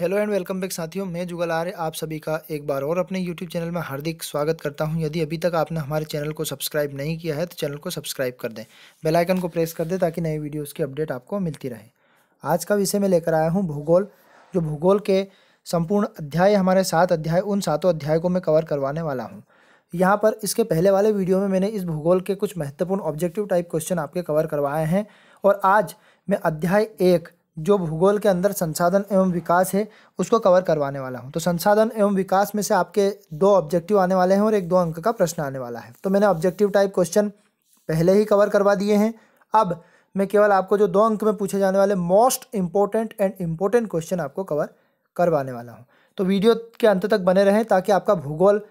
hello and welcome back साथियों मैं जुगल आर्य आप सभी का एक बार और अपने यूट्यूब चैनल में हार्दिक स्वागत करता हूं यदि अभी तक आपने हमारे चैनल को सब्सक्राइब नहीं किया है तो चैनल को सब्सक्राइब कर दें बेल आइकन को प्रेस कर दें ताकि नए वीडियोस की अपडेट आपको मिलती रहे आज का विषय मैं लेकर आया हूँ भूगोल जो भूगोल के संपूर्ण अध्याय हमारे सात अध्याय उन सातों अध्याय को मैं कवर करवाने वाला हूँ यहाँ पर इसके पहले वाले वीडियो में मैंने इस भूगोल के कुछ महत्वपूर्ण ऑब्जेक्टिव टाइप क्वेश्चन आपके कवर करवाए हैं और आज मैं अध्याय एक जो भूगोल के अंदर संसाधन एवं विकास है उसको कवर करवाने वाला हूँ तो संसाधन एवं विकास में से आपके दो ऑब्जेक्टिव आने वाले हैं और एक दो अंक का प्रश्न आने वाला है तो मैंने ऑब्जेक्टिव टाइप क्वेश्चन पहले ही कवर करवा दिए हैं अब मैं केवल आपको जो दो अंक में पूछे जाने वाले most important and important question आपको कवर करवाने वाला हूँ तो वीडियो के अंत तक बने रहें ताकि आपका भूगोल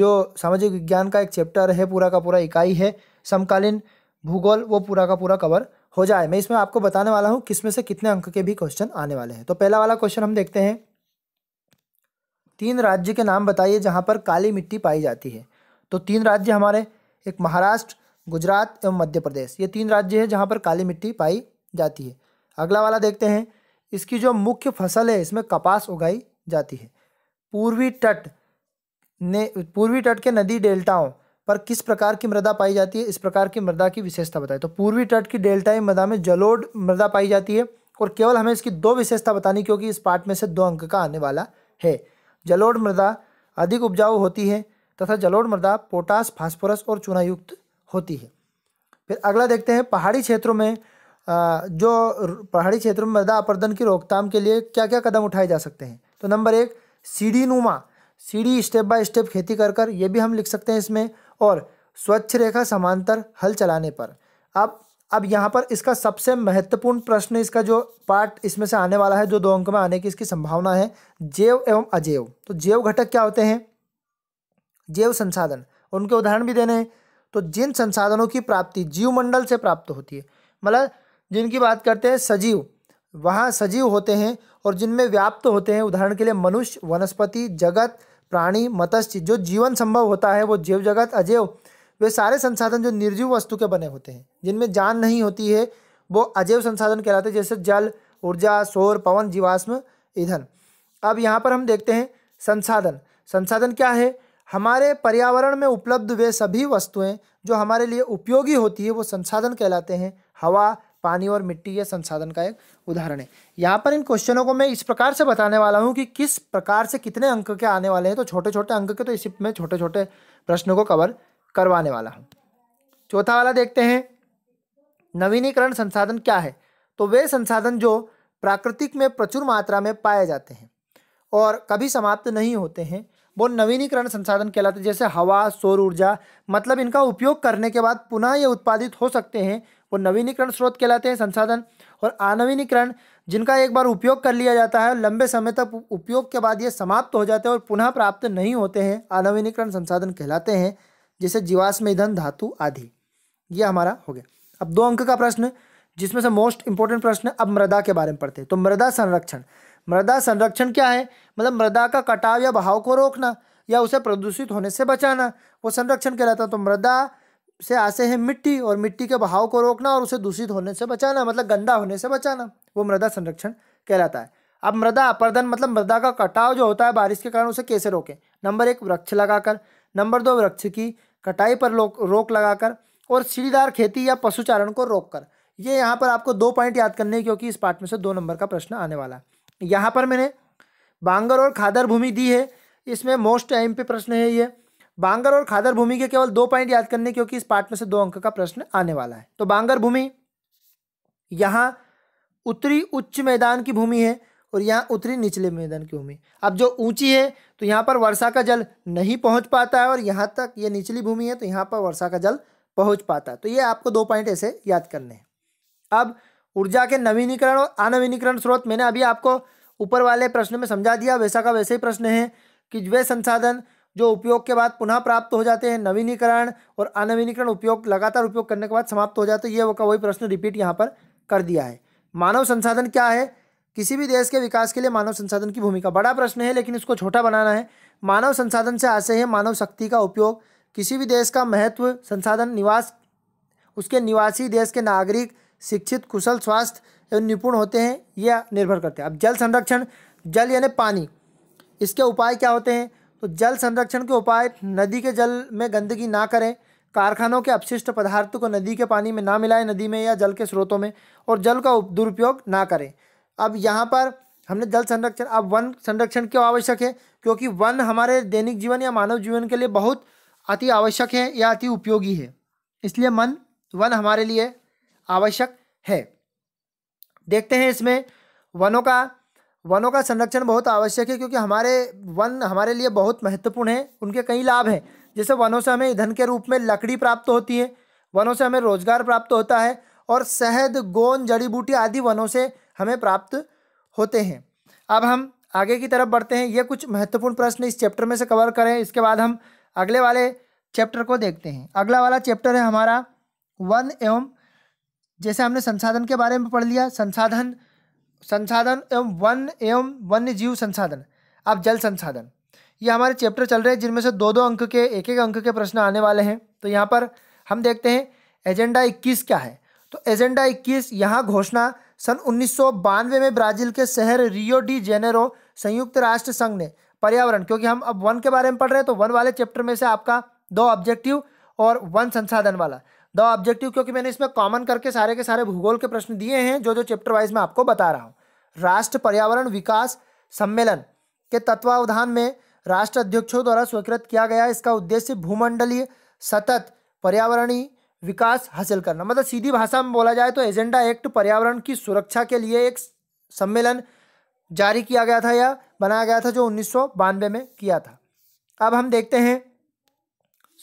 जो सामाजिक विज्ञान का एक चैप्टर है पूरा का पूरा इकाई है समकालीन भूगोल वो पूरा का पूरा कवर हो जाए मैं इसमें आपको बताने वाला हूँ किसमें से कितने अंक के भी क्वेश्चन आने वाले हैं तो पहला वाला क्वेश्चन हम देखते हैं तीन राज्य के नाम बताइए जहाँ पर काली मिट्टी पाई जाती है तो तीन राज्य हमारे एक महाराष्ट्र गुजरात एवं मध्य प्रदेश ये तीन राज्य हैं जहाँ पर काली मिट्टी पाई जाती है अगला वाला देखते हैं इसकी जो मुख्य फसल है इसमें कपास उगाई जाती है पूर्वी तट ने पूर्वी तट के नदी डेल्टाओं पर किस प्रकार की मृदा पाई जाती है इस प्रकार की मृदा की विशेषता बताए तो पूर्वी तट की डेल्टाई मृदा में जलोढ़ मृदा पाई जाती है और केवल हमें इसकी दो विशेषता बतानी क्योंकि इस पार्ट में से दो अंक का आने वाला है जलोढ़ मृदा अधिक उपजाऊ होती है तथा जलोढ़ मृदा पोटास फास्फोरस और चूनायुक्त होती है फिर अगला देखते हैं पहाड़ी क्षेत्रों में जो पहाड़ी क्षेत्रों में मृदा अपर्दन की रोकथाम के लिए क्या क्या कदम उठाए जा सकते हैं तो नंबर एक सीढ़ी नुमा सीढ़ी स्टेप बाय स्टेप खेती कर कर ये भी हम लिख सकते हैं इसमें और स्वच्छ रेखा समांतर हल चलाने पर अब अब यहाँ पर इसका सबसे महत्वपूर्ण प्रश्न इसका जो पार्ट इसमें से आने वाला है जो दो अंक में आने की इसकी संभावना है जैव एवं अजैव तो जैव घटक क्या होते हैं जैव संसाधन उनके उदाहरण भी देने हैं तो जिन संसाधनों की प्राप्ति जीवमंडल से प्राप्त होती है मतलब जिनकी बात करते हैं सजीव वहाँ सजीव होते हैं और जिनमें व्याप्त होते हैं उदाहरण के लिए मनुष्य वनस्पति जगत प्राणी मत्स्य जो जीवन संभव होता है वो जीव जगत अजैव वे सारे संसाधन जो निर्जीव वस्तु के बने होते हैं जिनमें जान नहीं होती है वो अजैव संसाधन कहलाते हैं जैसे जल ऊर्जा शोर पवन जीवाश्म ईंधन अब यहाँ पर हम देखते हैं संसाधन संसाधन क्या है हमारे पर्यावरण में उपलब्ध वे सभी वस्तुएं जो हमारे लिए उपयोगी होती है वो संसाधन कहलाते हैं हवा पानी और मिट्टी ये संसाधन का एक उदाहरण है यहाँ पर इन क्वेश्चनों को मैं इस प्रकार से बताने वाला हूँ कि किस प्रकार से कितने अंक के आने वाले हैं तो छोटे छोटे अंक के तो इसी में छोटे छोटे प्रश्नों को कवर करवाने वाला हूँ चौथा वाला देखते हैं नवीनीकरण संसाधन क्या है तो वे संसाधन जो प्राकृतिक में प्रचुर मात्रा में पाए जाते हैं और कभी समाप्त नहीं होते हैं वो नवीनीकरण संसाधन कहलाते हैं जैसे हवा सौर ऊर्जा मतलब इनका उपयोग करने के बाद पुनः ये उत्पादित हो सकते हैं वो नवीनीकरण स्रोत कहलाते हैं संसाधन और अनवीनीकरण जिनका एक बार उपयोग कर लिया जाता है लंबे समय तक उपयोग के बाद ये समाप्त हो जाते हैं और पुनः प्राप्त नहीं होते हैं अनवीनीकरण संसाधन कहलाते हैं जैसे जीवाश्म ईंधन धातु आदि ये हमारा हो गया अब दो अंक का प्रश्न जिसमें से मोस्ट इंपॉर्टेंट प्रश्न अब मृदा के बारे में पढ़ते हैं तो मृदा संरक्षण मृदा संरक्षण क्या है मतलब मृदा का कटाव या बहाव को रोकना या उसे प्रदूषित होने से बचाना वो संरक्षण कहलाता है तो मृदा से आसे हैं मिट्टी और मिट्टी के बहाव को रोकना और उसे दूषित होने से बचाना मतलब गंदा होने से बचाना वो मृदा संरक्षण कहलाता है अब मृदा अपर्दन मतलब मृदा का कटाव जो होता है बारिश के कारण उसे कैसे रोकें नंबर एक वृक्ष लगाकर नंबर दो वृक्ष की कटाई पर रोक लगाकर और सीढ़ीदार खेती या पशुचारण को रोक कर ये यहाँ पर आपको दो पॉइंट याद करने हैं क्योंकि इस पार्ट में से दो नंबर का प्रश्न आने वाला है यहाँ पर मैंने बांगर और खादर भूमि दी है इसमें मोस्ट टाइम पे प्रश्न है ये बांगर और खादर भूमि के केवल दो पॉइंट याद करने क्योंकि इस पार्ट में से दो अंक का प्रश्न आने वाला है तो बांगर भूमि यहाँ उत्तरी उच्च मैदान की भूमि है और यहाँ उत्तरी निचले मैदान की भूमि अब जो ऊंची है तो यहाँ पर वर्षा का जल नहीं पहुँच पाता है और यहाँ तक ये यह निचली भूमि है तो यहाँ पर वर्षा का जल पहुँच पाता है तो ये आपको दो पॉइंट ऐसे याद करने हैं अब ऊर्जा के नवीनीकरण और अनवीनीकरण स्रोत मैंने अभी आपको ऊपर वाले प्रश्न में समझा दिया वैसा का वैसे ही प्रश्न है कि वे संसाधन जो उपयोग के बाद पुनः प्राप्त हो जाते हैं नवीनीकरण और अनवीनीकरण उपयोग लगातार उपयोग करने के बाद समाप्त हो जाते हैं ये का वही प्रश्न रिपीट यहाँ पर कर दिया है मानव संसाधन क्या है किसी भी देश के विकास के लिए मानव संसाधन की भूमिका बड़ा प्रश्न है लेकिन इसको छोटा बनाना है मानव संसाधन से आशय है मानव शक्ति का उपयोग किसी भी देश का महत्व संसाधन निवास उसके निवासी देश के नागरिक शिक्षित कुशल स्वास्थ्य एवं निपुण होते हैं यह निर्भर करते हैं अब जल संरक्षण जल यानी पानी इसके उपाय क्या होते हैं तो जल संरक्षण के उपाय नदी के जल में गंदगी ना करें कारखानों के अपशिष्ट पदार्थ को नदी के पानी में ना मिलाएं नदी में या जल के स्रोतों में और जल का दुरुपयोग ना करें अब यहाँ पर हमने जल संरक्षण अब वन संरक्षण क्यों आवश्यक है क्योंकि वन हमारे दैनिक जीवन या मानव जीवन के लिए बहुत अति आवश्यक है या अति उपयोगी है इसलिए मन वन हमारे लिए आवश्यक है देखते हैं इसमें वनों का वनों का संरक्षण बहुत आवश्यक है क्योंकि हमारे वन हमारे लिए बहुत महत्वपूर्ण है उनके कई लाभ हैं जैसे वनों से हमें ईंधन के रूप में लकड़ी प्राप्त होती है वनों से हमें रोजगार प्राप्त होता है और शहद गोंद जड़ी बूटी आदि वनों से हमें प्राप्त होते हैं अब हम आगे की तरफ बढ़ते हैं ये कुछ महत्वपूर्ण प्रश्न इस चैप्टर में से कवर करें इसके बाद हम अगले वाले चैप्टर को देखते हैं अगला वाला चैप्टर है हमारा वन एवं जैसे हमने संसाधन के बारे में पढ़ लिया संसाधन संसाधन एवं वन एवं वन्य जीव संसाधन अब जल संसाधन ये हमारे चैप्टर चल रहे हैं जिनमें से दो दो अंक के एक एक अंक के प्रश्न आने वाले हैं तो यहाँ पर हम देखते हैं एजेंडा 21 क्या है तो एजेंडा 21 यहाँ घोषणा सन उन्नीस में ब्राजील के शहर रियो डी जेनेरो संयुक्त राष्ट्र संघ ने पर्यावरण क्योंकि हम अब वन के बारे में पढ़ रहे हैं तो वन वाले चैप्टर में से आपका दो ऑब्जेक्टिव और वन संसाधन वाला द ऑब्जेक्टिव क्योंकि मैंने इसमें कॉमन करके सारे के सारे भूगोल के प्रश्न दिए हैं जो जो चैप्टर वाइज मैं आपको बता रहा हूँ राष्ट्र पर्यावरण विकास सम्मेलन के तत्वावधान में राष्ट्र अध्यक्षों द्वारा स्वीकृत किया गया इसका उद्देश्य भूमंडलीय सतत पर्यावरणीय विकास हासिल करना मतलब सीधी भाषा में बोला जाए तो एजेंडा एक्ट पर्यावरण की सुरक्षा के लिए एक सम्मेलन जारी किया गया था या बनाया गया था जो उन्नीस में किया था अब हम देखते हैं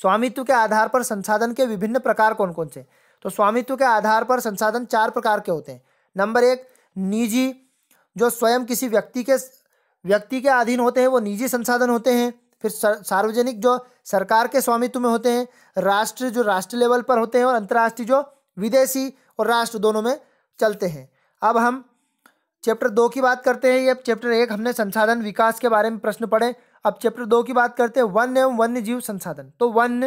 स्वामित्व के आधार पर संसाधन के विभिन्न प्रकार कौन कौन से तो स्वामित्व के आधार पर संसाधन चार प्रकार के होते हैं नंबर एक निजी जो स्वयं किसी व्यक्ति के व्यक्ति के अधीन होते हैं वो निजी संसाधन होते हैं फिर सार्वजनिक जो सरकार के स्वामित्व में होते हैं राष्ट्र जो राष्ट्र लेवल पर होते हैं और अंतर्राष्ट्रीय जो विदेशी और राष्ट्र दोनों में चलते हैं अब हम चैप्टर दो की बात करते हैं ये चैप्टर एक हमने संसाधन विकास के बारे में प्रश्न पढ़े अब चैप्टर दो की बात करते हैं वन एवं वन्य जीव संसाधन तो वन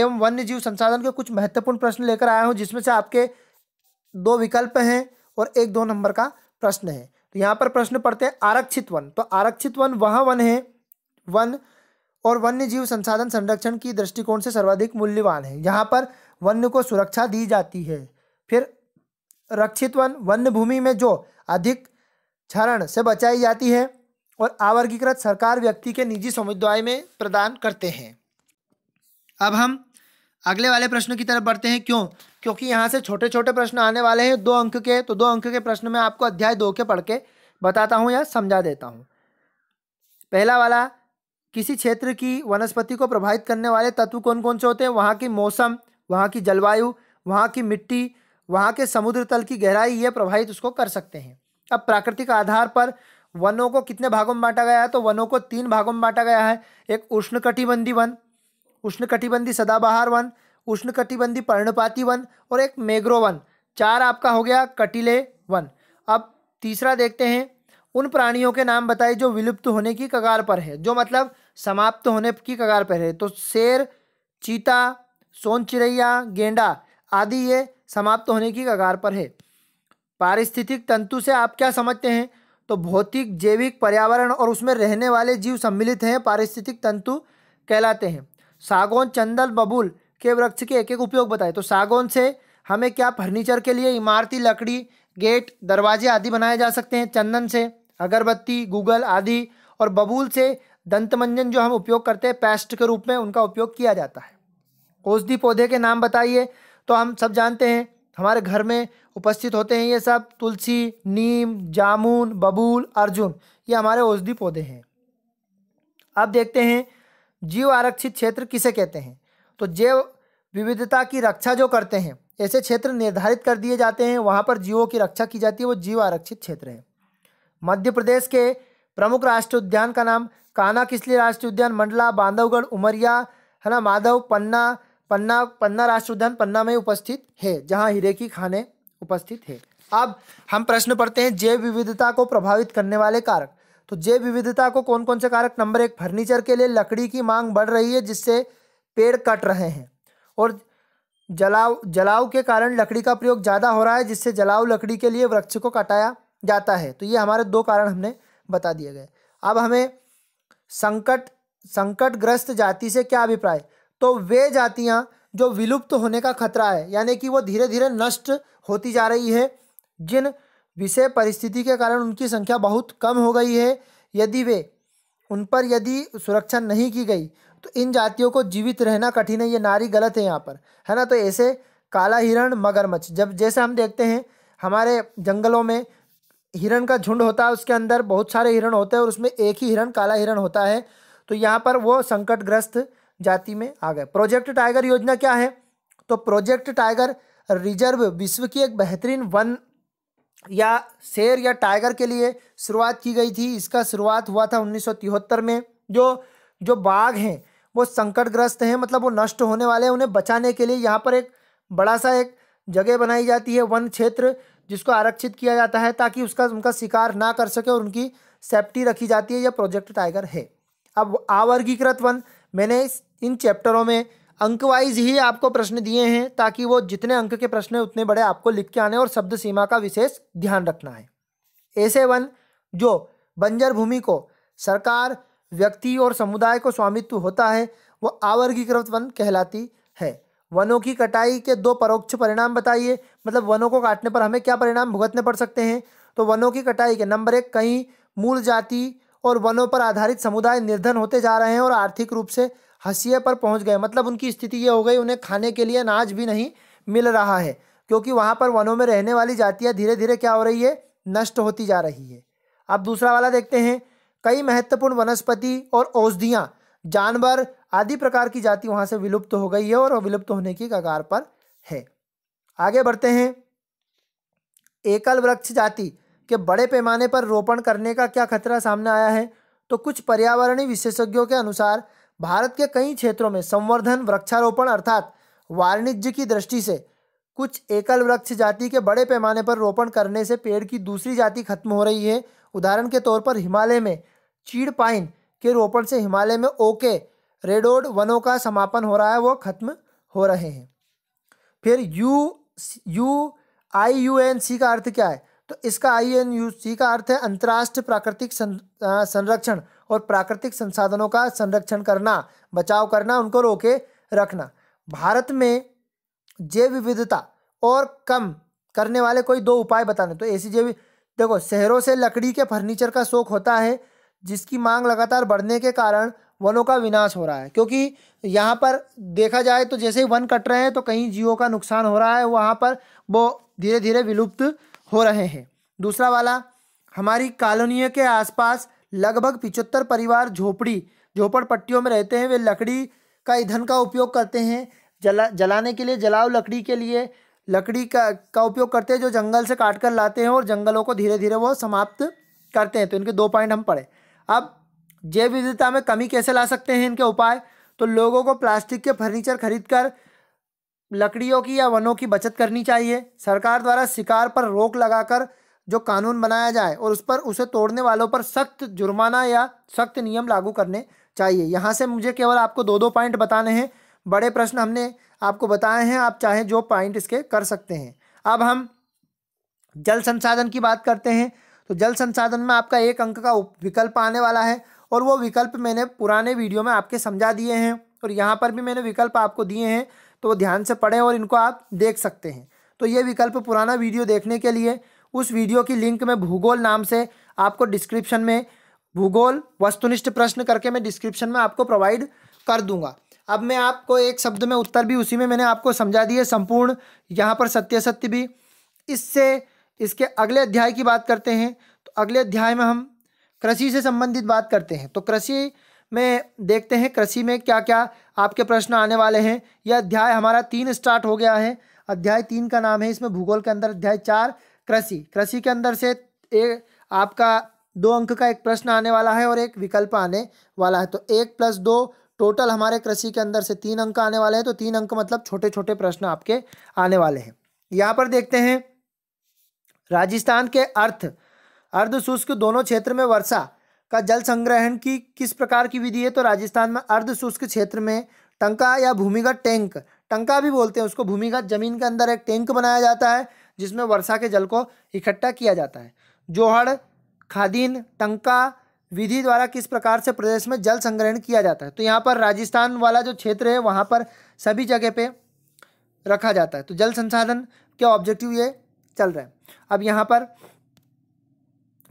एवं वन्य जीव संसाधन के कुछ महत्वपूर्ण प्रश्न लेकर आया हूँ जिसमें से आपके दो विकल्प हैं और एक दो नंबर का प्रश्न है तो यहाँ पर प्रश्न पढ़ते हैं आरक्षित वन तो आरक्षित वन वह वन है वन और वन्य जीव संसाधन संरक्षण की दृष्टिकोण से सर्वाधिक मूल्यवान है यहाँ पर वन्य को सुरक्षा दी जाती है फिर रक्षित वन वन्य भूमि में जो अधिक क्षरण से बचाई जाती है और आवर्गीकृत सरकार व्यक्ति के निजी समुदाय में प्रदान करते हैं अब हम अगले वाले प्रश्न की तरफ बढ़ते हैं क्यों क्योंकि यहाँ से छोटे छोटे प्रश्न आने वाले हैं दो अंक के तो दो अंक के प्रश्न में आपको अध्याय दो के पढ़ के बताता हूँ या समझा देता हूँ पहला वाला किसी क्षेत्र की वनस्पति को प्रभावित करने वाले तत्व कौन कौन से होते हैं वहाँ की मौसम वहाँ की जलवायु वहाँ की मिट्टी वहाँ के समुद्र तल की गहराई ये प्रभावित उसको कर सकते हैं अब प्राकृतिक आधार पर वनों को कितने भागों में बांटा गया है तो वनों को तीन भागों में बांटा गया है एक उष्णकटिबंधी वन उष्णकटिबंधी सदाबहार वन उष्णकटिबंधी पर्णपाती वन और एक मेग्रो वन चार आपका हो गया कटिले वन अब तीसरा देखते हैं उन प्राणियों के नाम बताए जो विलुप्त होने की कगार पर है जो मतलब समाप्त होने की कगार पर है तो शेर चीता सोन चिड़ैया गेंडा आदि ये समाप्त होने की कगार पर है पारिस्थितिक तंतु से आप क्या समझते हैं तो भौतिक जैविक पर्यावरण और उसमें रहने वाले जीव सम्मिलित हैं पारिस्थितिक तंतु कहलाते हैं सागौन चंदल बबूल के वृक्ष के एक एक उपयोग बताए तो सागौन से हमें क्या फर्नीचर के लिए इमारती लकड़ी गेट दरवाजे आदि बनाए जा सकते हैं चंदन से अगरबत्ती गूगल आदि और बबूल से दंतमंजन जो हम उपयोग करते हैं पेस्ट के रूप में उनका उपयोग किया जाता है औषधि पौधे के नाम बताइए तो हम सब जानते हैं हमारे घर में उपस्थित होते हैं ये सब तुलसी नीम जामुन बबूल अर्जुन ये हमारे औषधि पौधे हैं अब देखते हैं जीव आरक्षित क्षेत्र किसे कहते हैं तो जैव विविधता की रक्षा जो करते हैं ऐसे क्षेत्र निर्धारित कर दिए जाते हैं वहाँ पर जीवों की रक्षा की जाती है वो जीव आरक्षित क्षेत्र है मध्य प्रदेश के प्रमुख राष्ट्रीय उद्यान का नाम कान्हा किसली राष्ट्रीय उद्यान मंडला बांधवगढ़ उमरिया है ना माधव पन्ना पन्ना पन्ना राष्ट्र उद्यान पन्ना में उपस्थित है जहाँ हीरे की खाने उपस्थित है अब हम प्रश्न पढ़ते हैं जैव विविधता को प्रभावित करने वाले कारक तो जैव विविधता को कौन कौन से कारक नंबर एक फर्नीचर के लिए लकड़ी की मांग बढ़ रही है जिससे पेड़ कट रहे हैं और जलाव जलाव के कारण लकड़ी का प्रयोग ज़्यादा हो रहा है जिससे जलाव लकड़ी के लिए वृक्ष को कटाया जाता है तो ये हमारे दो कारण हमने बता दिए गए अब हमें संकट संकटग्रस्त जाति से क्या अभिप्राय तो वे जातियाँ जो विलुप्त होने का खतरा है यानी कि वो धीरे धीरे नष्ट होती जा रही है जिन विषय परिस्थिति के कारण उनकी संख्या बहुत कम हो गई है यदि वे उन पर यदि सुरक्षा नहीं की गई तो इन जातियों को जीवित रहना कठिन है ये नारी गलत है यहाँ पर है ना तो ऐसे काला हिरण मगरमच्छ जब जैसे हम देखते हैं हमारे जंगलों में हिरण का झुंड होता है उसके अंदर बहुत सारे हिरण होते हैं और उसमें एक ही हिरण काला हिरण होता है तो यहाँ पर वो संकटग्रस्त जाति में आ गए प्रोजेक्ट टाइगर योजना क्या है तो प्रोजेक्ट टाइगर रिजर्व विश्व की एक बेहतरीन वन या शेर या टाइगर के लिए शुरुआत की गई थी इसका शुरुआत हुआ था उन्नीस में जो जो बाघ हैं वो संकटग्रस्त हैं मतलब वो नष्ट होने वाले हैं उन्हें बचाने के लिए यहाँ पर एक बड़ा सा एक जगह बनाई जाती है वन क्षेत्र जिसको आरक्षित किया जाता है ताकि उसका उनका शिकार ना कर सके और उनकी सेफ्टी रखी जाती है यह प्रोजेक्ट टाइगर है अब आवर्गीकृत वन मैंने इस इन चैप्टरों में अंकवाइज़ ही आपको प्रश्न दिए हैं ताकि वो जितने अंक के प्रश्न हैं उतने बड़े आपको लिख के आने और शब्द सीमा का विशेष ध्यान रखना है ऐसे वन जो बंजर भूमि को सरकार व्यक्ति और समुदाय को स्वामित्व होता है वो आवर्गीकृत वन कहलाती है वनों की कटाई के दो परोक्ष परिणाम बताइए मतलब वनों को काटने पर हमें क्या परिणाम भुगतने पड़ सकते हैं तो वनों की कटाई के नंबर एक कहीं मूल जाति और वनों पर आधारित समुदाय निर्धन होते जा रहे हैं और आर्थिक रूप से हसीिए पर पहुंच गए मतलब उनकी स्थिति ये हो गई उन्हें खाने के लिए अनाज भी नहीं मिल रहा है क्योंकि वहाँ पर वनों में रहने वाली जातियाँ धीरे धीरे क्या हो रही है नष्ट होती जा रही है अब दूसरा वाला देखते हैं कई महत्वपूर्ण वनस्पति और औषधियाँ जानवर आदि प्रकार की जाति वहाँ से विलुप्त हो गई है और विलुप्त होने की कगार पर है आगे बढ़ते हैं एकल वृक्ष जाति के बड़े पैमाने पर रोपण करने का क्या खतरा सामने आया है तो कुछ पर्यावरणीय विशेषज्ञों के अनुसार भारत के कई क्षेत्रों में संवर्धन वृक्षारोपण अर्थात वाणिज्य की दृष्टि से कुछ एकल वृक्ष जाति के बड़े पैमाने पर रोपण करने से पेड़ की दूसरी जाति खत्म हो रही है उदाहरण के तौर पर हिमालय में चीड़ पाइन के रोपण से हिमालय में ओके रेडोड वनों का समापन हो रहा है वो खत्म हो रहे हैं फिर U U I U N C का अर्थ क्या है तो इसका आई एन यू सी का अर्थ है अंतर्राष्ट्रीय प्राकृतिक संरक्षण और प्राकृतिक संसाधनों का संरक्षण करना बचाव करना उनको रोके रखना भारत में जैव विविधता और कम करने वाले कोई दो उपाय बताने तो ऐसी जैव देखो शहरों से लकड़ी के फर्नीचर का शौक होता है जिसकी मांग लगातार बढ़ने के कारण वनों का विनाश हो रहा है क्योंकि यहाँ पर देखा जाए तो जैसे ही वन कट रहे हैं तो कहीं जीवों का नुकसान हो रहा है वहाँ पर वो धीरे धीरे विलुप्त हो रहे हैं दूसरा वाला हमारी कॉलोनियों के आसपास लगभग पिचहत्तर परिवार झोपड़ी झोपड़ पट्टियों में रहते हैं वे लकड़ी का ईंधन का उपयोग करते हैं जला जलाने के लिए जलाव लकड़ी के लिए लकड़ी का का उपयोग करते हैं जो जंगल से काट कर लाते हैं और जंगलों को धीरे धीरे वो समाप्त करते हैं तो इनके दो पॉइंट हम पढ़े अब जैव विविधता में कमी कैसे ला सकते हैं इनके उपाय तो लोगों को प्लास्टिक के फर्नीचर खरीद कर लकड़ियों की या वनों की बचत करनी चाहिए सरकार द्वारा शिकार पर रोक लगाकर जो कानून बनाया जाए और उस पर उसे तोड़ने वालों पर सख्त जुर्माना या सख्त नियम लागू करने चाहिए यहाँ से मुझे केवल आपको दो दो पॉइंट बताने हैं बड़े प्रश्न हमने आपको बताए हैं आप चाहे जो पॉइंट इसके कर सकते हैं अब हम जल संसाधन की बात करते हैं तो जल संसाधन में आपका एक अंक का विकल्प आने वाला है और वो विकल्प मैंने पुराने वीडियो में आपके समझा दिए हैं और यहाँ पर भी मैंने विकल्प आपको दिए हैं तो वो ध्यान से पढ़ें और इनको आप देख सकते हैं तो ये विकल्प पुराना वीडियो देखने के लिए उस वीडियो की लिंक में भूगोल नाम से आपको डिस्क्रिप्शन में भूगोल वस्तुनिष्ठ प्रश्न करके मैं डिस्क्रिप्शन में आपको प्रोवाइड कर दूंगा अब मैं आपको एक शब्द में उत्तर भी उसी में मैंने आपको समझा दिए संपूर्ण यहाँ पर सत्य सत्य भी इससे इसके अगले अध्याय की बात करते हैं तो अगले अध्याय में हम कृषि से संबंधित बात करते हैं तो कृषि में देखते हैं कृषि में क्या क्या आपके प्रश्न आने वाले हैं यह अध्याय हमारा तीन स्टार्ट हो गया है अध्याय तीन का नाम है इसमें भूगोल के अंदर अध्याय चार कृषि कृषि के अंदर से एक आपका दो अंक का एक प्रश्न आने वाला है और एक विकल्प आने वाला है तो एक प्लस दो टोटल हमारे कृषि के अंदर से तीन अंक आने वाले हैं तो तीन अंक मतलब छोटे छोटे प्रश्न आपके आने वाले हैं यहाँ पर देखते हैं राजस्थान के अर्थ अर्ध शुष्क दोनों क्षेत्र में वर्षा का जल संग्रहण की किस प्रकार की विधि है तो राजस्थान में अर्ध शुष्क क्षेत्र में टंका या भूमिगत टैंक टंका भी बोलते हैं उसको भूमिगत जमीन के अंदर एक टैंक बनाया जाता है जिसमें वर्षा के जल को इकट्ठा किया जाता है जोहड़ खादिन टंका विधि द्वारा किस प्रकार से प्रदेश में जल संग्रहण किया जाता है तो यहाँ पर राजस्थान वाला जो क्षेत्र है वहाँ पर सभी जगह पे रखा जाता है तो जल संसाधन क्या ऑब्जेक्टिव ये चल रहा है अब यहाँ पर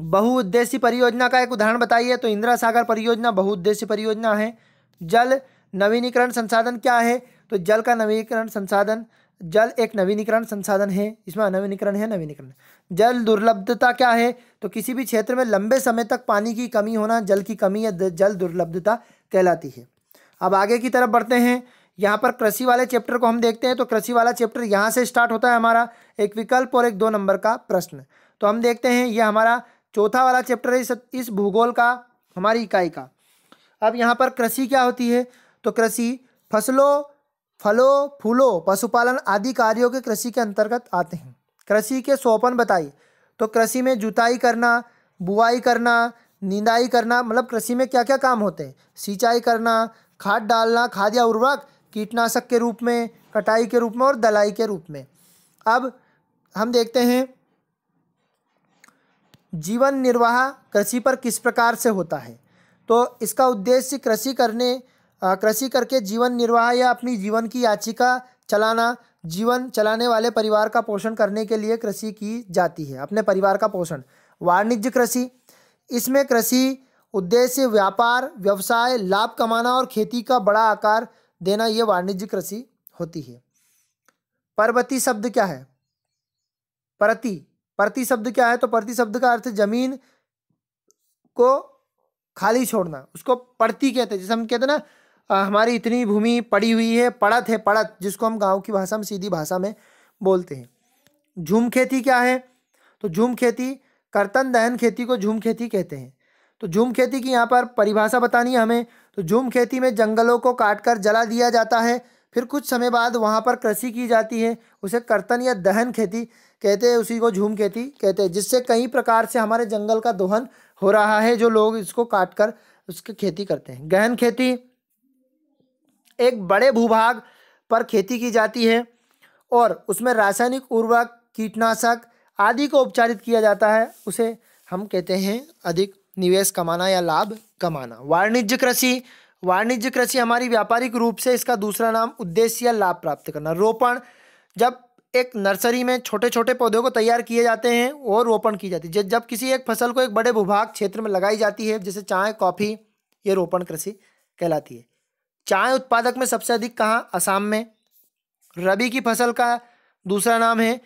बहुउद्देशीय परियोजना का एक उदाहरण बताइए तो इंदिरा सागर परियोजना बहुउद्देशीय परियोजना है जल नवीनीकरण संसाधन क्या है तो जल का नवीनीकरण संसाधन जल एक नवीनीकरण संसाधन है इसमें नवीनीकरण है नवीनीकरण जल दुर्लभता क्या है तो किसी भी क्षेत्र में लंबे समय तक पानी की कमी होना जल की कमी या जल दुर्लभता कहलाती है अब आगे की तरफ बढ़ते हैं यहाँ पर कृषि वाले चैप्टर को हम देखते हैं तो कृषि वाला चैप्टर यहाँ से स्टार्ट होता है हमारा एक विकल्प और एक दो नंबर का प्रश्न तो हम देखते हैं ये हमारा चौथा वाला चैप्टर है इस भूगोल का हमारी इकाई का अब यहाँ पर कृषि क्या होती है तो कृषि फसलों फलों फूलों पशुपालन आदि कार्यों के कृषि के अंतर्गत आते हैं कृषि के सोपन बताइए तो कृषि में जुताई करना बुआई करना निंदाई करना मतलब कृषि में क्या क्या काम होते हैं सिंचाई करना खाद डालना खाद या उर्वरक कीटनाशक के रूप में कटाई के रूप में और दलाई के रूप में अब हम देखते हैं जीवन निर्वाह कृषि पर किस प्रकार से होता है तो इसका उद्देश्य कृषि करने कृषि करके जीवन निर्वाह या अपनी जीवन की याचिका चलाना जीवन चलाने वाले परिवार का पोषण करने के लिए कृषि की जाती है अपने परिवार का पोषण वाणिज्य कृषि इसमें कृषि उद्देश्य व्यापार व्यवसाय लाभ कमाना और खेती का बड़ा आकार देना ये वाणिज्य कृषि होती है पर्वती शब्द क्या है परती प्रति शब्द क्या है तो प्रति शब्द का अर्थ जमीन को खाली छोड़ना उसको पड़ती कहते हैं जैसे हम कहते हैं ना आ, हमारी इतनी भूमि पड़ी हुई है पड़त है पड़त जिसको हम गांव की भाषा में सीधी भाषा में बोलते हैं झूम खेती क्या है तो झूम खेती करतन दहन खेती को झूम खेती कहते हैं तो झूम खेती की यहाँ पर परिभाषा बतानी है हमें तो झूम खेती में जंगलों को काटकर जला दिया जाता है फिर कुछ समय बाद वहाँ पर कृषि की जाती है उसे करतन या दहन खेती कहते हैं उसी को झूम खेती कहते हैं जिससे कई प्रकार से हमारे जंगल का दोहन हो रहा है जो लोग इसको काट कर उसकी खेती करते हैं गहन खेती एक बड़े भूभाग पर खेती की जाती है और उसमें रासायनिक उर्वरक कीटनाशक आदि को उपचारित किया जाता है उसे हम कहते हैं अधिक निवेश कमाना या लाभ कमाना वाणिज्य कृषि वाणिज्य कृषि हमारी व्यापारिक रूप से इसका दूसरा नाम उद्देश्य या लाभ प्राप्त करना रोपण जब एक नर्सरी में छोटे छोटे पौधों को तैयार किए जाते हैं और रोपण की जाती है जब किसी एक फसल को एक बड़े भूभाग क्षेत्र में लगाई जाती है जैसे चाय कॉफ़ी ये रोपण कृषि कहलाती है चाय उत्पादक में सबसे अधिक कहाँ असम में रबी की फसल का दूसरा नाम है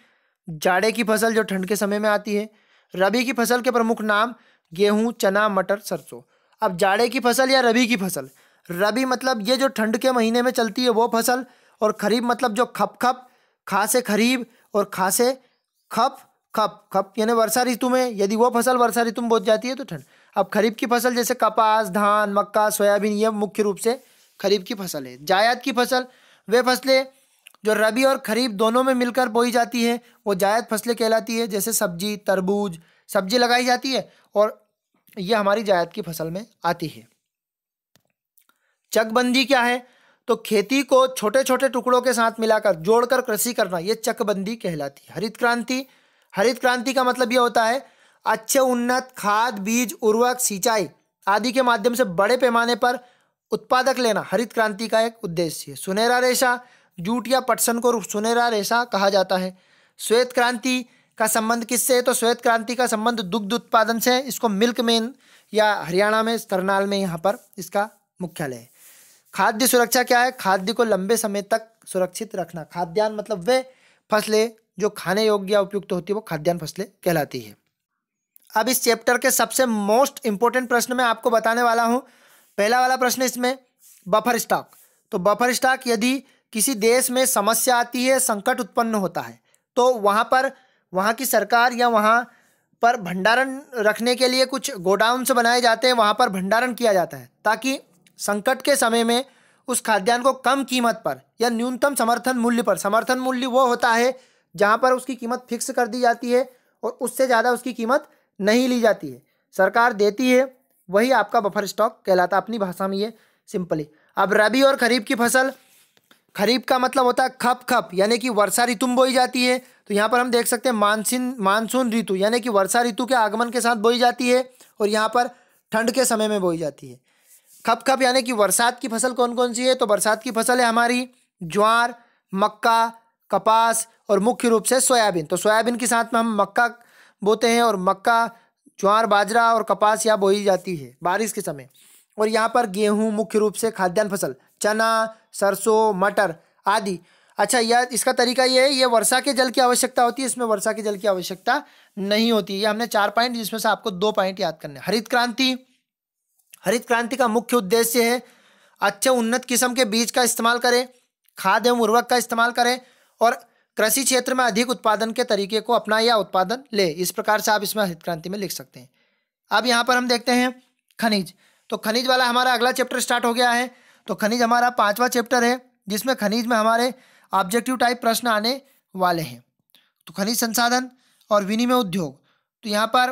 जाड़े की फसल जो ठंड के समय में आती है रबी की फसल के प्रमुख नाम गेहूँ चना मटर सरसों अब जाड़े की फसल या रबी की फसल रबी मतलब ये जो ठंड के महीने में चलती है वो फसल और खरीफ मतलब जो खप खप खासे खरीब और खासे खप खप खप यानी वर्षा ऋतु में यदि वो फसल वर्षा ऋतु में बोत जाती है तो ठंड अब खरीफ की फसल जैसे कपास धान मक्का सोयाबीन ये मुख्य रूप से खरीफ की फसल है जायद की फसल वे फसलें जो रबी और खरीफ दोनों में मिलकर बोई जाती है वो जायद फसलें कहलाती है जैसे सब्जी तरबूज सब्जी लगाई जाती है और ये हमारी जायद की फसल में आती है चकबंदी क्या है तो खेती को छोटे छोटे टुकड़ों के साथ मिलाकर जोड़कर कृषि करना ये चकबंदी कहलाती है हरित क्रांति हरित क्रांति का मतलब ये होता है अच्छे उन्नत खाद बीज उर्वरक सिंचाई आदि के माध्यम से बड़े पैमाने पर उत्पादक लेना हरित क्रांति का एक उद्देश्य है सुनहरा रेशा जूट या पटसन को सुनहरा रेशा कहा जाता है श्वेत क्रांति का संबंध किससे है तो श्वेत क्रांति का संबंध दुग्ध उत्पादन से है इसको मिल्क मेन या हरियाणा में करनाल में यहाँ पर इसका मुख्यालय है खाद्य सुरक्षा क्या है खाद्य को लंबे समय तक सुरक्षित रखना खाद्यान्न मतलब वे फसलें जो खाने योग्य या उपयुक्त होती है वो खाद्यान्न फसलें कहलाती है अब इस चैप्टर के सबसे मोस्ट इंपॉर्टेंट प्रश्न में आपको बताने वाला हूँ पहला वाला प्रश्न इसमें बफर स्टॉक तो बफर स्टॉक यदि किसी देश में समस्या आती है संकट उत्पन्न होता है तो वहाँ पर वहाँ की सरकार या वहाँ पर भंडारण रखने के लिए कुछ गोडाउन से बनाए जाते हैं वहाँ पर भंडारण किया जाता है ताकि संकट के समय में उस खाद्यान्न को कम कीमत पर या न्यूनतम समर्थन मूल्य पर समर्थन मूल्य वो होता है जहाँ पर उसकी कीमत फिक्स कर दी जाती है और उससे ज़्यादा उसकी कीमत नहीं ली जाती है सरकार देती है वही आपका बफर स्टॉक कहलाता अपनी भाषा में ये सिंपली अब रबी और खरीफ की फसल खरीफ का मतलब होता है खप खप यानी कि वर्षा ऋतु में बोई जाती है तो यहाँ पर हम देख सकते हैं मानसिन मानसून ऋतु यानी कि वर्षा ऋतु के आगमन के साथ बोई जाती है और यहाँ पर ठंड के समय में बोई जाती है खप खप यानी कि बरसात की फसल कौन कौन सी है तो बरसात की फसल है हमारी ज्वार मक्का कपास और मुख्य रूप से सोयाबीन तो सोयाबीन के साथ में हम मक्का बोते हैं और मक्का ज्वार बाजरा और कपास यहाँ बोई जाती है बारिश के समय और यहाँ पर गेहूँ मुख्य रूप से खाद्यान्न फसल चना सरसों मटर आदि अच्छा यह इसका तरीका ये है ये वर्षा के जल की आवश्यकता होती है इसमें वर्षा के जल की आवश्यकता नहीं होती ये हमने चार पॉइंट जिसमें से आपको दो पॉइंट याद करने हरित क्रांति हरित क्रांति का मुख्य उद्देश्य है अच्छे उन्नत किस्म के बीज का इस्तेमाल करें खाद एवं उर्वरक का इस्तेमाल करें और कृषि क्षेत्र में अधिक उत्पादन के तरीके को अपना या उत्पादन ले इस प्रकार से आप इसमें हरित क्रांति में लिख सकते हैं अब यहाँ पर हम देखते हैं खनिज तो खनिज वाला हमारा अगला चैप्टर स्टार्ट हो गया है तो खनिज हमारा पाँचवा चैप्टर है जिसमें खनिज में हमारे ऑब्जेक्टिव टाइप प्रश्न आने वाले हैं तो खनिज संसाधन और विनिमय उद्योग तो यहाँ पर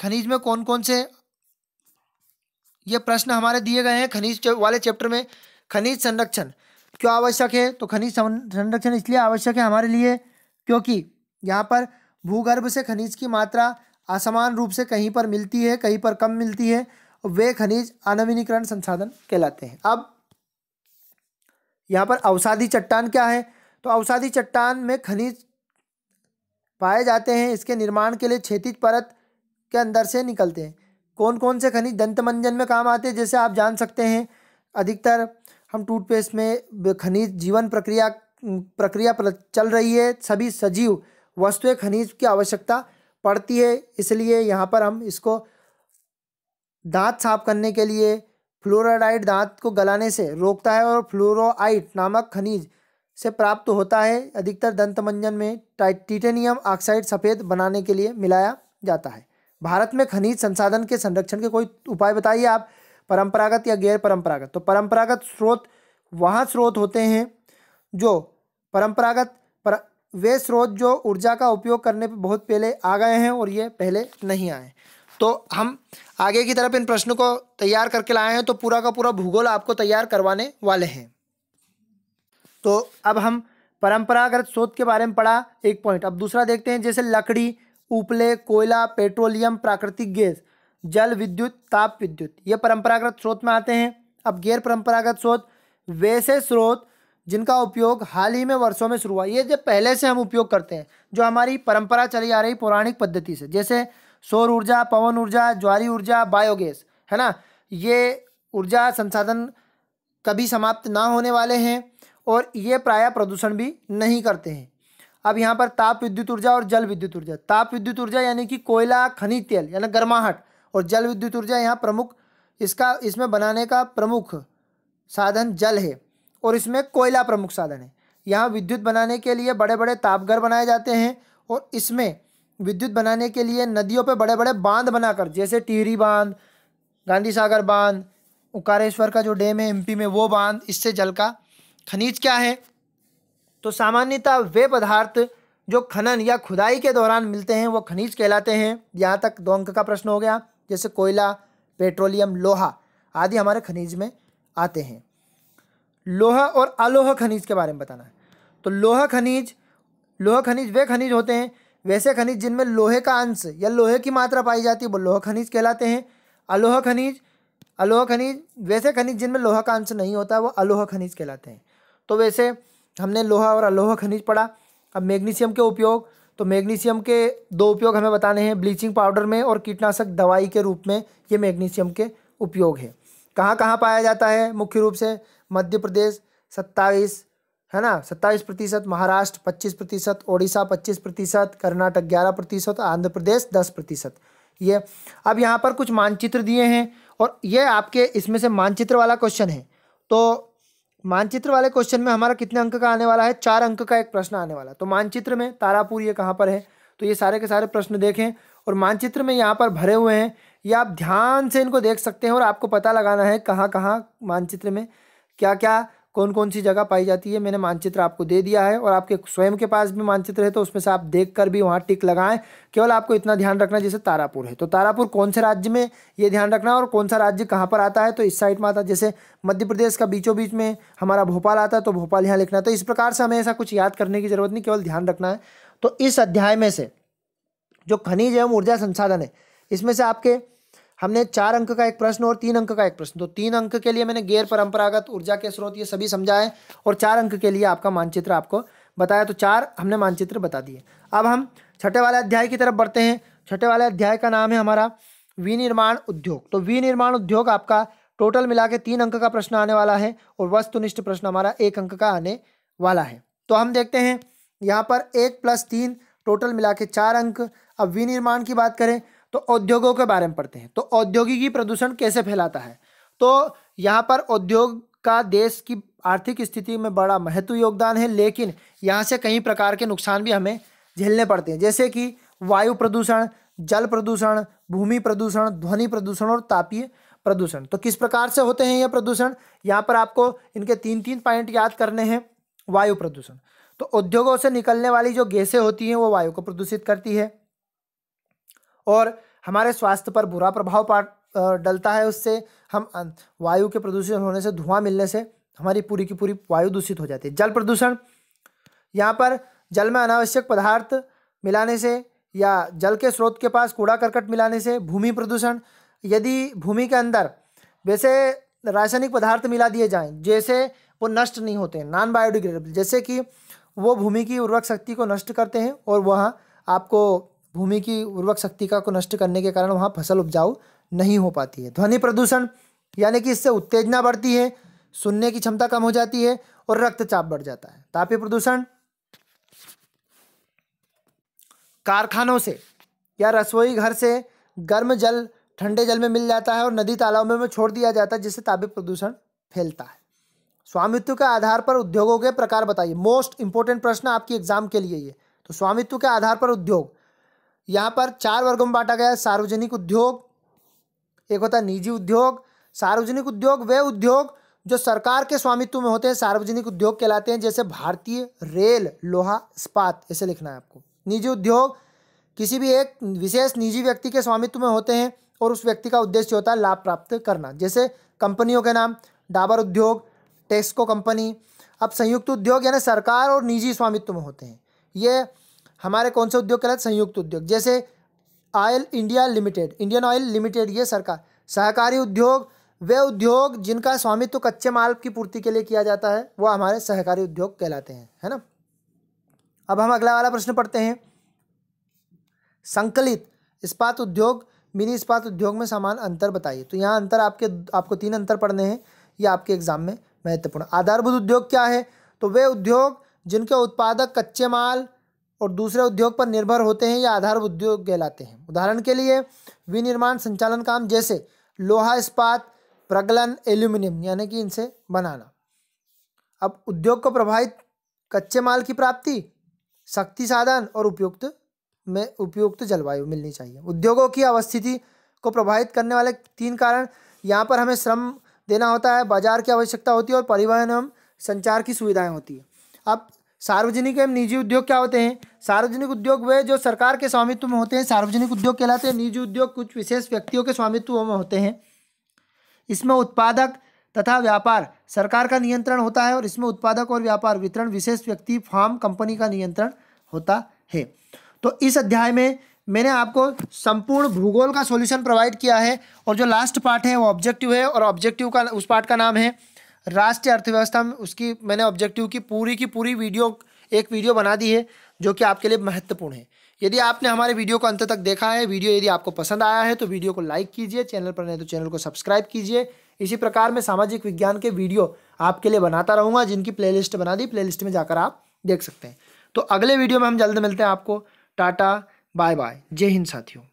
खनिज में कौन कौन से ये प्रश्न हमारे दिए गए हैं खनिज वाले चैप्टर में खनिज संरक्षण क्यों आवश्यक है तो खनिज संरक्षण इसलिए आवश्यक है हमारे लिए क्योंकि यहाँ पर भूगर्भ से खनिज की मात्रा असमान रूप से कहीं पर मिलती है कहीं पर कम मिलती है वे खनिज अनवीनीकरण संसाधन कहलाते हैं अब यहाँ पर अवसादी चट्टान क्या है तो अवसादी चट्टान में खनिज पाए जाते हैं इसके निर्माण के लिए क्षैतिज परत के अंदर से निकलते हैं कौन कौन से खनिज दंत मंजन में काम आते हैं जैसे आप जान सकते हैं अधिकतर हम टूथपेस्ट में खनिज जीवन प्रक्रिया प्रक्रिया चल रही है सभी सजीव वस्तुएं खनिज की आवश्यकता पड़ती है इसलिए यहाँ पर हम इसको दांत साफ करने के लिए फ्लोराइड दांत को गलाने से रोकता है और फ्लोरोइड नामक खनिज से प्राप्त होता है अधिकतर दंतमंजन में टाइटेनियम ऑक्साइड सफ़ेद बनाने के लिए मिलाया जाता है भारत में खनिज संसाधन के संरक्षण के कोई उपाय बताइए आप परंपरागत या गैर परंपरागत तो परंपरागत स्रोत वहाँ स्रोत होते हैं जो परंपरागत पर वे स्रोत जो ऊर्जा का उपयोग करने पर बहुत पहले आ गए हैं और ये पहले नहीं आए तो हम आगे की तरफ इन प्रश्नों को तैयार करके लाए हैं तो पूरा का पूरा भूगोल आपको तैयार करवाने वाले हैं तो अब हम परंपरागत स्रोत के बारे में पढ़ा एक पॉइंट अब दूसरा देखते हैं जैसे लकड़ी उपले कोयला पेट्रोलियम प्राकृतिक गैस जल विद्युत ताप विद्युत ये परंपरागत स्रोत में आते हैं अब गैर परंपरागत स्रोत वैसे स्रोत जिनका उपयोग हाल ही में वर्षों में शुरू हुआ ये जो पहले से हम उपयोग करते हैं जो हमारी परंपरा चली आ रही पौराणिक पद्धति से जैसे सौर ऊर्जा पवन ऊर्जा ज्वारी ऊर्जा बायोगैस है ना ये ऊर्जा संसाधन कभी समाप्त ना होने वाले हैं और ये प्राय प्रदूषण भी नहीं करते हैं अब यहाँ पर ताप विद्युत ऊर्जा और जल विद्युत ऊर्जा ताप विद्युत ऊर्जा यानी कि कोयला खनिज तेल यानी गर्माहट और जल विद्युत ऊर्जा यहाँ प्रमुख इसका इसमें बनाने का प्रमुख साधन जल है और इसमें कोयला प्रमुख साधन है यहाँ विद्युत बनाने के लिए बड़े बड़े तापघर बनाए जाते हैं और इसमें विद्युत बनाने के लिए नदियों पर बड़े बड़े बांध बनाकर जैसे टिहरी बांध गांधी सागर बांध उकारेश्वर का जो डैम है एमपी में वो बांध इससे जल का खनिज क्या है तो सामान्यतः वे पदार्थ जो खनन या खुदाई के दौरान मिलते हैं वो खनिज कहलाते हैं यहाँ तक दो अंक का प्रश्न हो गया जैसे कोयला पेट्रोलियम लोहा आदि हमारे खनिज में आते हैं लोहा और अलोह खनिज के बारे में बताना है तो लोहा खनिज लोहा खनिज वे खनिज होते हैं वैसे खनिज जिनमें लोहे का अंश या लोहे की मात्रा पाई जाती है वो लोह खनिज कहलाते हैं अलोह खनिज अलोह खनिज वैसे खनिज जिनमें लोहा का अंश नहीं होता वो अलोह खनिज कहलाते हैं तो वैसे हमने लोहा और अलोहा खनिज पढ़ा अब मैग्नीशियम के उपयोग तो मैग्नीशियम के दो उपयोग हमें बताने हैं ब्लीचिंग पाउडर में और कीटनाशक दवाई के रूप में ये मैग्नीशियम के उपयोग है कहाँ कहाँ पाया जाता है मुख्य रूप से मध्य प्रदेश सत्ताईस है ना सत्ताईस प्रतिशत महाराष्ट्र पच्चीस प्रतिशत ओडिशा पच्चीस प्रतिशत कर्नाटक ग्यारह प्रतिशत आंध्र प्रदेश दस प्रतिशत ये अब यहाँ पर कुछ मानचित्र दिए हैं और ये आपके इसमें से मानचित्र वाला क्वेश्चन है तो मानचित्र वाले क्वेश्चन में हमारा कितने अंक का आने वाला है चार अंक का एक प्रश्न आने वाला तो मानचित्र में तारापुर ये कहाँ पर है तो ये सारे के सारे प्रश्न देखें और मानचित्र में यहाँ पर भरे हुए हैं ये आप ध्यान से इनको देख सकते हैं और आपको पता लगाना है कहाँ कहाँ मानचित्र में क्या क्या कौन कौन सी जगह पाई जाती है मैंने मानचित्र आपको दे दिया है और आपके स्वयं के पास भी मानचित्र है तो उसमें से आप देख कर भी वहाँ टिक लगाएं केवल आपको इतना ध्यान रखना जैसे तारापुर है तो तारापुर कौन से राज्य में ये ध्यान रखना और कौन सा राज्य कहाँ पर आता है तो इस साइड में आता जैसे मध्य प्रदेश का बीचों बीच में हमारा भोपाल आता है तो भोपाल यहाँ लिखना तो इस प्रकार से हमें ऐसा कुछ याद करने की ज़रूरत नहीं केवल ध्यान रखना है तो इस अध्याय में से जो खनिज एवं ऊर्जा संसाधन है इसमें से आपके हमने चार अंक का एक प्रश्न और तीन अंक का एक प्रश्न तो तीन अंक के लिए मैंने गैर परंपरागत ऊर्जा के स्रोत ये सभी समझाए और चार अंक के लिए आपका मानचित्र आपको बताया तो चार हमने मानचित्र बता दिए अब हम छठे वाले अध्याय की तरफ बढ़ते हैं छठे वाले अध्याय का नाम है हमारा विनिर्माण उद्योग तो विनिर्माण उद्योग आपका टोटल मिला के तीन अंक का प्रश्न आने वाला है और वस्तुनिष्ठ प्रश्न हमारा एक अंक का आने वाला है तो हम देखते हैं यहाँ पर एक प्लस तीन टोटल मिला के चार अंक अब विनिर्माण की बात करें तो औद्योगों के बारे में पढ़ते हैं तो औद्योगिकी प्रदूषण कैसे फैलाता है तो यहाँ पर औद्योग का देश की आर्थिक स्थिति में बड़ा महत्व योगदान है लेकिन यहाँ से कई प्रकार के नुकसान भी हमें झेलने पड़ते हैं जैसे कि वायु प्रदूषण जल प्रदूषण भूमि प्रदूषण ध्वनि प्रदूषण और तापीय प्रदूषण तो किस प्रकार से होते हैं ये प्रदूषण यहाँ पर आपको इनके तीन तीन पॉइंट याद करने हैं वायु प्रदूषण तो उद्योगों से निकलने वाली जो गैसें होती हैं वो वायु को प्रदूषित करती है और हमारे स्वास्थ्य पर बुरा प्रभाव पा डलता है उससे हम वायु के प्रदूषण होने से धुआं मिलने से हमारी पूरी की पूरी वायु दूषित हो जाती है जल प्रदूषण यहाँ पर जल में अनावश्यक पदार्थ मिलाने से या जल के स्रोत के पास कूड़ा करकट मिलाने से भूमि प्रदूषण यदि भूमि के अंदर वैसे रासायनिक पदार्थ मिला दिए जाएं जैसे वो नष्ट नहीं होते नॉन बायोडिग्रेडेबल जैसे कि वो भूमि की उर्वरक शक्ति को नष्ट करते हैं और वह आपको भूमि की उर्वरक शक्ति का को नष्ट करने के कारण वहाँ फसल उपजाऊ नहीं हो पाती है ध्वनि प्रदूषण यानी कि इससे उत्तेजना बढ़ती है सुनने की क्षमता कम हो जाती है और रक्तचाप बढ़ जाता है तापीय प्रदूषण कारखानों से या रसोई घर से गर्म जल ठंडे जल में मिल जाता है और नदी तालाब में छोड़ दिया जाता है जिससे तापीय प्रदूषण फैलता है स्वामित्व के आधार पर उद्योगों के प्रकार बताइए मोस्ट इंपोर्टेंट प्रश्न आपकी एग्जाम के लिए ये तो स्वामित्व के आधार पर उद्योग यहाँ पर चार वर्गों में बांटा गया है सार्वजनिक उद्योग एक होता है निजी उद्योग सार्वजनिक उद्योग वे उद्योग जो सरकार के स्वामित्व में होते हैं सार्वजनिक उद्योग कहलाते हैं जैसे भारतीय रेल लोहा इस्पात ऐसे लिखना है आपको निजी उद्योग किसी भी एक विशेष निजी व्यक्ति के स्वामित्व में होते हैं और उस व्यक्ति का उद्देश्य होता है लाभ प्राप्त करना जैसे कंपनियों के नाम डाबर उद्योग टेस्को कंपनी अब संयुक्त उद्योग यानी सरकार और निजी स्वामित्व में होते हैं ये हमारे कौन से उद्योग कहलाते संयुक्त उद्योग जैसे oil India limited Indian oil limited ये सरकार सहकारी उद्योग वे उद्योग जिनका स्वामित्व कच्चे माल की पूर्ति के लिए किया जाता है वह हमारे सहकारी उद्योग कहलाते हैं है ना अब हम अगला वाला प्रश्न पढ़ते हैं संकलित इस्पात उद्योग मिनी इस्पात उद्योग में समान अंतर बताइए तो यहाँ अंतर आपके आपको तीन अंतर पढ़ने हैं ये आपके एग्जाम में महत्वपूर्ण आधारभूत उद्योग क्या है तो वे उद्योग जिनके उत्पादक कच्चे माल और दूसरे उद्योग पर निर्भर होते हैं या आधार उद्योग कहलाते हैं उदाहरण के लिए विनिर्माण संचालन काम जैसे लोहा इस्पात प्रगलन एल्यूमिनियम यानी कि इनसे बनाना अब उद्योग को प्रभावित कच्चे माल की प्राप्ति शक्ति साधन और उपयुक्त में उपयुक्त जलवायु मिलनी चाहिए उद्योगों की अवस्थिति को प्रभावित करने वाले तीन कारण यहाँ पर हमें श्रम देना होता है बाजार की आवश्यकता होती है और परिवहन एवं संचार की सुविधाएं होती है अब सार्वजनिक एवं निजी उद्योग क्या होते हैं सार्वजनिक उद्योग वे जो सरकार के स्वामित्व में होते हैं सार्वजनिक उद्योग कहलाते हैं निजी उद्योग कुछ विशेष व्यक्तियों के स्वामित्व में होते हैं इसमें उत्पादक तथा व्यापार सरकार का नियंत्रण होता है और इसमें उत्पादक और व्यापार वितरण विशेष व्यक्ति फार्म कंपनी का नियंत्रण होता है तो इस अध्याय में मैंने आपको संपूर्ण भूगोल का सॉल्यूशन प्रोवाइड किया है और जो लास्ट पार्ट है वो ऑब्जेक्टिव है और ऑब्जेक्टिव का उस पार्ट का नाम है राष्ट्रीय अर्थव्यवस्था में उसकी मैंने ऑब्जेक्टिव की पूरी की पूरी वीडियो एक वीडियो बना दी है जो कि आपके लिए महत्वपूर्ण है यदि आपने हमारे वीडियो को अंत तक देखा है वीडियो यदि आपको पसंद आया है तो वीडियो को लाइक कीजिए चैनल पर नहीं तो चैनल को सब्सक्राइब कीजिए इसी प्रकार मैं सामाजिक विज्ञान के वीडियो आपके लिए बनाता रहूँगा जिनकी प्ले बना दी प्ले में जाकर आप देख सकते हैं तो अगले वीडियो में हम जल्द मिलते हैं आपको टाटा बाय बाय जय हिंद साथियों